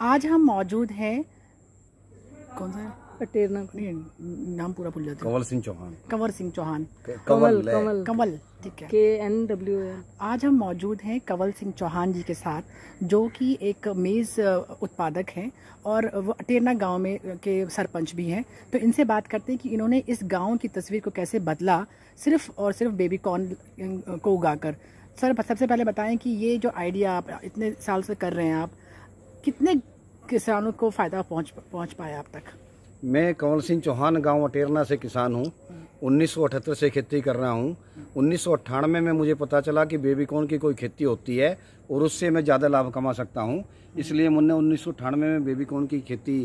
आज हम मौजूद हैं कौन सा नाम पूरा भूल जाते कंवल सिंह चौहान कंवर सिंह चौहान कंवल कंवल कंवल ठीक है के एन डब्ल्यू आज हम मौजूद हैं कंवल सिंह चौहान जी के साथ जो कि एक मेज़ उत्पादक हैं और वो अटेरना गांव में के सरपंच भी हैं तो इनसे बात करते हैं कि इन्होंने इस गांव की तस्वीर को कैसे बदला सिर्फ और सिर्फ बेबी कॉर्न को उगाकर सर सबसे पहले बताएं कि ये जो आइडिया आप इतने साल से कर रहे हैं आप कितने किसानों को फायदा पहुंच पहुंच पाया अब तक मैं कंवल सिंह चौहान गांव अटेरना से किसान हूं उन्नीस से खेती कर रहा हूं उन्नीस में मुझे पता चला कि बेबीकॉर्न की कोई खेती होती है और उससे मैं ज़्यादा लाभ कमा सकता हूं इसलिए मैंने उन्नीस में बेबीकॉर्न की खेती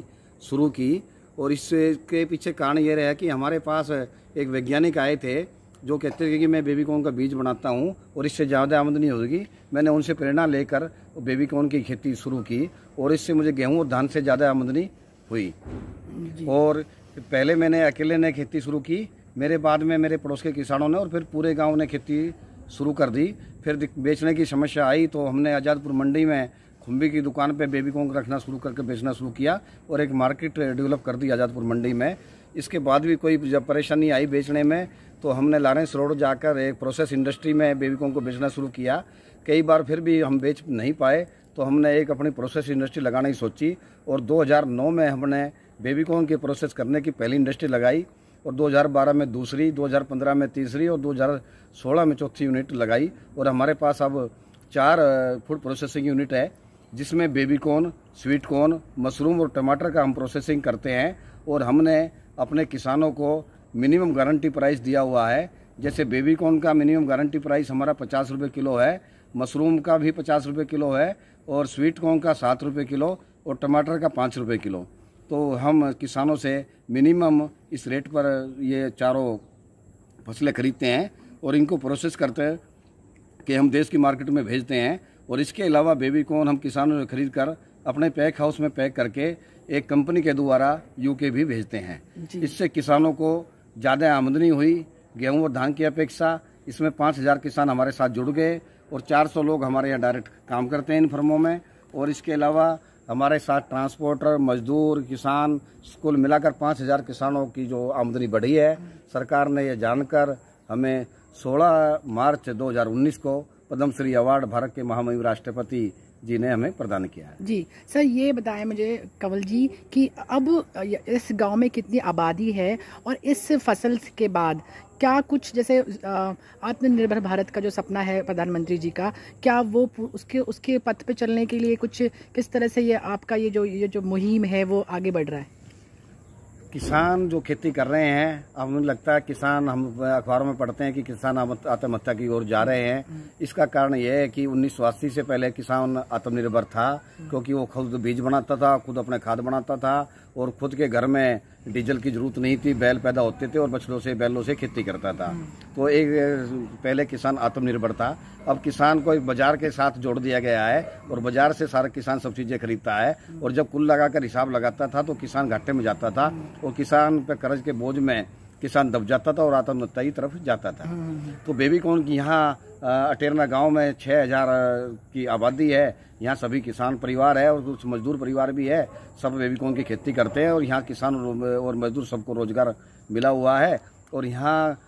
शुरू की और इसके पीछे कारण ये रहा कि हमारे पास एक वैज्ञानिक आए थे जो कहते थे कि मैं बेबी कॉर्न का बीज बनाता हूँ और इससे ज़्यादा आमदनी होगी मैंने उनसे प्रेरणा लेकर बेबी कॉर्न की खेती शुरू की और इससे मुझे गेहूँ और धान से ज़्यादा आमदनी हुई और पहले मैंने अकेले ने खेती शुरू की मेरे बाद में मेरे पड़ोस के किसानों ने और फिर पूरे गाँव ने खेती शुरू कर दी फिर बेचने की समस्या आई तो हमने आज़ादपुर मंडी में खुम्बी की दुकान पे बेबी कॉन्ग रखना शुरू करके बेचना शुरू किया और एक मार्केट डेवलप कर दी आज़ादपुर मंडी में इसके बाद भी कोई जब परेशानी आई बेचने में तो हमने लारेंस रोड जाकर एक प्रोसेस इंडस्ट्री में बेबीकॉम को बेचना शुरू किया कई बार फिर भी हम बेच नहीं पाए तो हमने एक अपनी प्रोसेस इंडस्ट्री लगाने की सोची और 2009 में हमने बेबीकॉन की प्रोसेस करने की पहली इंडस्ट्री लगाई और 2012 में दूसरी 2015 में तीसरी और 2016 में चौथी यूनिट लगाई और हमारे पास अब चार फूड प्रोसेसिंग यूनिट है जिसमें बेबीकॉन स्वीट मशरूम और टमाटर का हम प्रोसेसिंग करते हैं और हमने अपने किसानों को मिनिमम गारंटी प्राइस दिया हुआ है जैसे बेबी कॉर्न का मिनिमम गारंटी प्राइस हमारा पचास रुपये किलो है मशरूम का भी पचास रुपये किलो है और स्वीट कॉर्न का सात रुपये किलो और टमाटर का पाँच रुपये किलो तो हम किसानों से मिनिमम इस रेट पर ये चारों फसलें खरीदते हैं और इनको प्रोसेस करते हैं कि हम देश की मार्केट में भेजते हैं और इसके अलावा बेबी कॉर्न हम किसानों से खरीद कर अपने पैक हाउस में पैक करके एक कंपनी के द्वारा यूके भी भेजते हैं इससे किसानों को ज़्यादा आमदनी हुई गेहूं और धान की अपेक्षा इसमें पाँच हज़ार किसान हमारे साथ जुड़ गए और चार सौ लोग हमारे यहाँ डायरेक्ट काम करते हैं इन फर्मों में और इसके अलावा हमारे साथ ट्रांसपोर्टर मजदूर किसान कुल मिलाकर पाँच हज़ार किसानों की जो आमदनी बढ़ी है सरकार ने यह जानकर हमें 16 मार्च 2019 को पद्मश्री अवार्ड भारत के महामहिम राष्ट्रपति जी ने हमें प्रदान किया है जी सर ये बताएं मुझे कंवल जी कि अब इस गांव में कितनी आबादी है और इस फसल के बाद क्या कुछ जैसे आत्मनिर्भर भारत का जो सपना है प्रधानमंत्री जी का क्या वो उसके उसके पथ पे चलने के लिए कुछ किस तरह से ये आपका ये जो ये जो मुहिम है वो आगे बढ़ रहा है किसान जो खेती कर रहे हैं अब मुझे लगता है किसान हम अखबारों में पढ़ते हैं कि किसान आत्महत्या की ओर जा रहे हैं इसका कारण यह है कि उन्नीस से पहले किसान आत्मनिर्भर था क्योंकि वो खुद बीज बनाता था खुद अपने खाद बनाता था और खुद के घर में डीजल की जरूरत नहीं थी बैल पैदा होते थे और बछड़ों से बैलों से खेती करता था हम्म। तो एक पहले किसान आत्मनिर्भर था अब किसान को एक बाजार के साथ जोड़ दिया गया है और बाजार से सारा किसान सब चीज़ें खरीदता है और जब कुल लगाकर हिसाब लगाता था तो किसान घाटे में जाता था हम्म। और किसान पर कर्ज के बोझ में किसान दब जाता था और आत्महत्या की तरफ जाता था हम्म। तो बेबी कौन यहाँ अटेरना गांव में छः हज़ार की आबादी है यहाँ सभी किसान परिवार है और कुछ मजदूर परिवार भी है सब बेबी की खेती करते हैं और यहाँ किसान और मजदूर सबको रोज़गार मिला हुआ है और यहाँ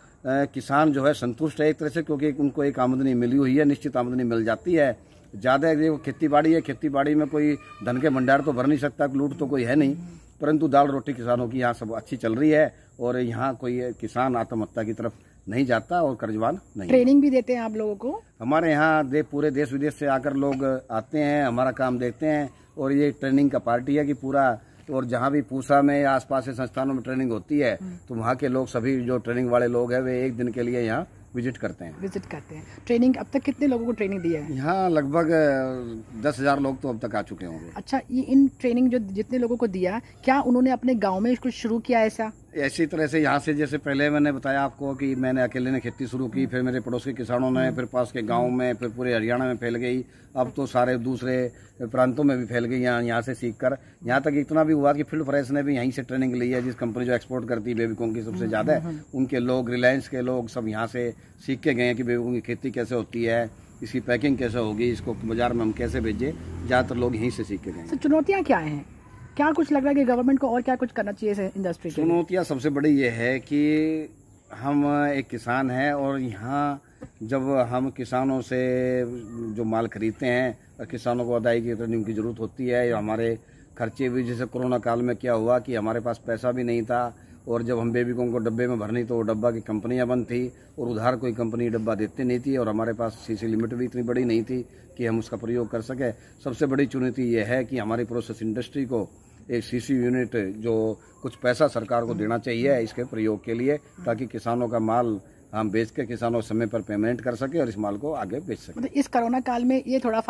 किसान जो है संतुष्ट है एक तरह से क्योंकि उनको एक आमदनी मिली हुई है निश्चित आमदनी मिल जाती है ज़्यादा देखो खेती बाड़ी है खेती बाड़ी में कोई धन के भंडार तो भर नहीं सकता लूट तो कोई है नहीं परंतु दाल रोटी किसानों की यहाँ सब अच्छी चल रही है और यहाँ कोई किसान आत्महत्या की तरफ नहीं जाता और कर्जवान नहीं ट्रेनिंग भी देते हैं आप लोगों को हमारे यहाँ दे, पूरे देश विदेश से आकर लोग आते हैं हमारा काम देखते हैं और ये ट्रेनिंग का पार्टी है कि पूरा और जहाँ भी पूसा में या आसपास के संस्थानों में ट्रेनिंग होती है हम्म। तो वहाँ के लोग सभी जो ट्रेनिंग वाले लोग हैं वे एक दिन के लिए यहाँ विजिट करते हैं विजिट करते हैं ट्रेनिंग अब तक कितने लोगों को ट्रेनिंग दी है यहाँ लगभग दस हजार लोग तो अब तक आ चुके होंगे अच्छा ये इन ट्रेनिंग जो जितने लोगों को दिया क्या उन्होंने अपने गाँव में कुछ शुरू किया ऐसा ऐसी तरह से यहाँ से जैसे पहले मैंने बताया आपको कि मैंने अकेले ने खेती शुरू की फिर मेरे पड़ोस के किसानों ने फिर पास के गांव में फिर पूरे हरियाणा में फैल गई अब तो सारे दूसरे प्रांतों में भी फैल गई यहाँ यहाँ से सीख कर यहाँ तक इतना भी हुआ कि फील्ड फ्रेश ने भी यहीं से ट्रेनिंग ली है जिस कंपनी जो एक्सपोर्ट करती है बेबीकों की सबसे ज़्यादा हम्म, हम्म, हम्म। उनके लोग रिलायंस के लोग सब यहाँ से सीख के गए हैं कि बेबीकों की खेती कैसे होती है इसकी पैकिंग कैसे होगी इसको बाजार में हम कैसे भेजें ज़्यादातर लोग यहीं से सीख के गए चुनौतियाँ क्या हैं क्या कुछ लग रहा है कि गवर्नमेंट को और क्या कुछ करना चाहिए इंडस्ट्री चुनौतियाँ सबसे बड़ी ये है कि हम एक किसान हैं और यहाँ जब हम किसानों से जो माल खरीदते हैं और किसानों को अदायगी करने की ज़रूरत होती है या हमारे खर्चे भी जैसे कोरोना काल में क्या हुआ कि हमारे पास पैसा भी नहीं था और जब हम बेबी को उनको डब्बे में भरनी तो वो डब्बा की कंपनियां बंद थी और उधार कोई कंपनी डब्बा देती नहीं थी और हमारे पास सीसी लिमिट भी इतनी बड़ी नहीं थी कि हम उसका प्रयोग कर सकें सबसे बड़ी चुनौती यह है कि हमारी प्रोसेस इंडस्ट्री को एक सीसी यूनिट जो कुछ पैसा सरकार को देना चाहिए इसके प्रयोग के लिए ताकि किसानों का माल हम बेच के किसानों समय पर पेमेंट कर सके और इस माल को आगे बेच सके मतलब इस कोरोना काल में ये थोड़ा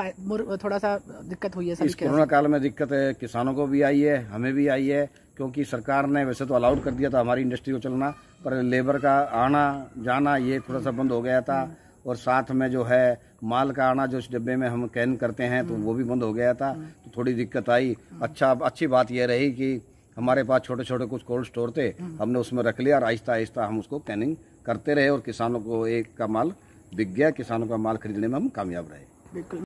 थोड़ा सा दिक्कत हुई है इस कोरोना काल में दिक्कत है किसानों को भी आई है हमें भी आई है क्योंकि सरकार ने वैसे तो अलाउड कर दिया था हमारी इंडस्ट्री को चलना पर लेबर का आना जाना ये थोड़ा सा बंद हो गया था और साथ में जो है माल का आना जो उस डिब्बे में हम कैन करते हैं तो वो भी बंद हो गया था हम्म। तो थोड़ी दिक्कत आई हम्म। अच्छा अच्छी बात यह रही कि हमारे पास छोटे छोटे कुछ कोल्ड स्टोर थे हम्म। हमने उसमें रख लिया और आहिस्ता आहिस्ता हम उसको कैनिंग करते रहे और किसानों को एक का माल बिक गया किसानों का माल खरीदने में हम कामयाब रहे बिल्कुल